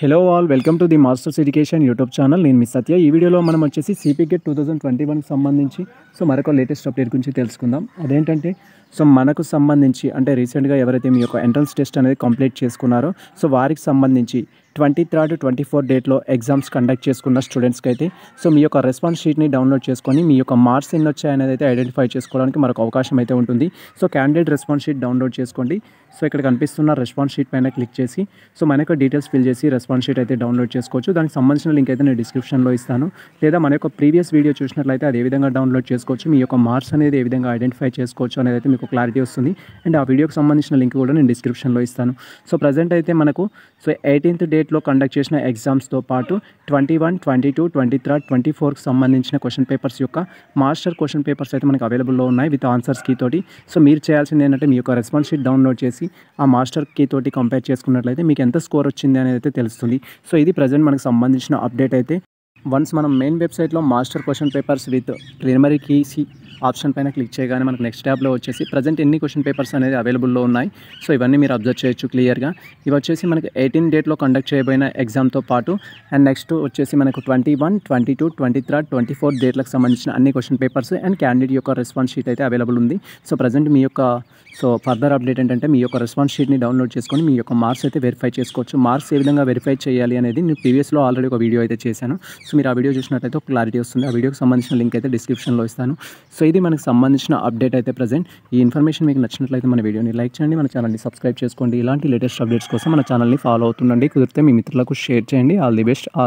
hello all welcome to the masters education YouTube channel నేను Miss Satya ఈ వీడియోలో మనం వచ్చేసి సిపిగెట్ టూ థౌజండ్ ట్వంటీ వన్కి సంబంధించి సో మరొక లేటెస్ట్ అప్డేట్ గురించి తెలుసుకుందాం అదేంటంటే సో మనకు సంబంధించి అంటే రీసెంట్గా ఎవరైతే మీ యొక్క ఎంట్రన్స్ టెస్ట్ అనేది కంప్లీట్ చేసుకున్నారో సో వారికి సంబంధించి ట్వంటీ థర్డ్ ట్వంటీ ఫోర్ డేట్లో ఎగ్జామ్స్ కండక్ట్ చేసుకున్న స్టూడెంట్స్కి అయితే సో మీ యొక్క రెస్పాన్స్ షీట్ని డౌన్లోడ్ చేసుకొని మీ యొక్క మార్క్స్ ఎన్ని వచ్చాయనేది అయితే ఐడెంటిఫై చేసుకోవడానికి మనకు అవకాశం అయితే ఉంటుంది so candidate response sheet download చేసుకోండి సో ఇక్కడ కనిపిస్తున్న రెస్పాన్స్ షీట్ పైన క్లిక్ చేసి సో మన యొక్క డీటెయిల్స్ ఫిల్ చేసి రెస్పాన్స్ షీట్ అయితే డౌన్లోడ్ చేసుకోవచ్చు దానికి సంబంధించిన లింక్ అయితే నేను డిస్క్రిప్షన్లో ఇస్తాను లేదా మన యొక్క ప్రీవియస్ వీడియో చూసినట్లయితే అదే విధంగా డౌన్లోడ్ చేసుకోవచ్చు మీ యొక్క మార్క్స్ అనేది ఏ విధంగా ఐడెంటిఫై చేసుకోవచ్చు అనేది అయితే మీకు క్లారిటీ వస్తుంది అండ్ ఆ వీడియోకి సంబంధించిన లింక్ కూడా నేను డిస్క్రిప్షన్లో ఇస్తాను సో ప్రజెంట్ అయితే మనకు సో ఎయిటీన్త్ డేట్ స్టేట్లో కండక్ట్ చేసిన ఎగ్జామ్స్తో పాటు twenty one twenty two twenty three twenty ఫోర్కి సంబంధించిన క్వశ్చన్ పేపర్స్ యొక్క మాస్టర్ క్వశ్చన్ పేపర్స్ అయితే మనకు అవైలబుల్లో ఉన్నాయి విత్ ఆన్సర్స్ కీ తోటి సో మీరు చేయాల్సింది ఏంటంటే మీ యొక్క రెస్పాన్స్ షీట్ డౌన్లోడ్ చేసి ఆ మాస్టర్ కీ తోటి కంపేర్ చేసుకున్నట్లయితే మీకు ఎంత స్కోర్ వచ్చింది అనేది అయితే తెలుస్తుంది సో ఇది ప్రజెంట్ మనకు సంబంధించిన అప్డేట్ అయితే వన్స్ మనం మెయిన్ వెబ్సైట్లో master question papers with primary కీసీ ఆప్షన్ పైన క్లిక్ చేయగానే మనకు నెక్స్ట్ ట్యాబ్లో వచ్చేసి ప్రజెంట్ ఎన్ని క్వశ్చన్ పేపర్స్ అనేది అవైలబుల్లో ఉన్నాయి సో ఇవన్నీ మీరు అబ్జర్వ్ చేయొచ్చు క్లియర్గా ఇవి వచ్చేసి మనకు ఎయిటీన్ డేట్లో కండక్ట్ చేయబోయిన ఎగ్జామ్తో పాటు అండ్ నెక్స్ట్ వచ్చేసి మనకు twenty one twenty two twenty three twenty four డేట్లకు సంబంధించిన అన్ని క్వశ్చన్ పేపర్స్ అండ్ క్యాండిడేట్ యొక్క రెస్పాన్స్ షీట్ అయితే అవైలబుల్ ఉంది సో ప్రజెంట్ మీ యొక్క సో ఫర్దర్ అప్డేట్ ఏంటంటే మీ యొక్క రెస్పాన్స్ షీట్ని డౌన్లోడ్ చేసుకొని మీ యొక్క మార్క్స్ అయితే వెరిఫై చేసుకోవచ్చు మార్క్స్ ఏ విధంగా వెరిఫై చేయాలి అనేది నేను ప్రీవియస్లో ఆల్రెడీ ఒక వీడియో అయితే చేశాను సో మీరు ఆ వీడియో చూసినట్లయితే ఒక క్లారిటీ వస్తుంది ఆ వీడియోకి సంబంధించిన లింక్ అయితే డిస్క్రిప్షన్లో ఇస్తాను సో ఇది మనకు సంబంధించిన అప్డేట్ అయితే ప్రజెంట్ ఈ ఇన్ఫర్మేషన్ మీకు నచ్చినట్లయితే మన వీడియోని లైక్ చేయండి మన ఛానల్ని సబ్స్క్రైబ్ చేసుకోండి ఇలాంటి లేటెస్ట్ అప్డేట్స్ కోసం మన ఛానల్ని ఫాలో అవుతుండండి కుదిరితే మీ మిత్రులకు షేర్ చేయండి ఆల్ ది బెస్ట్ ఆల్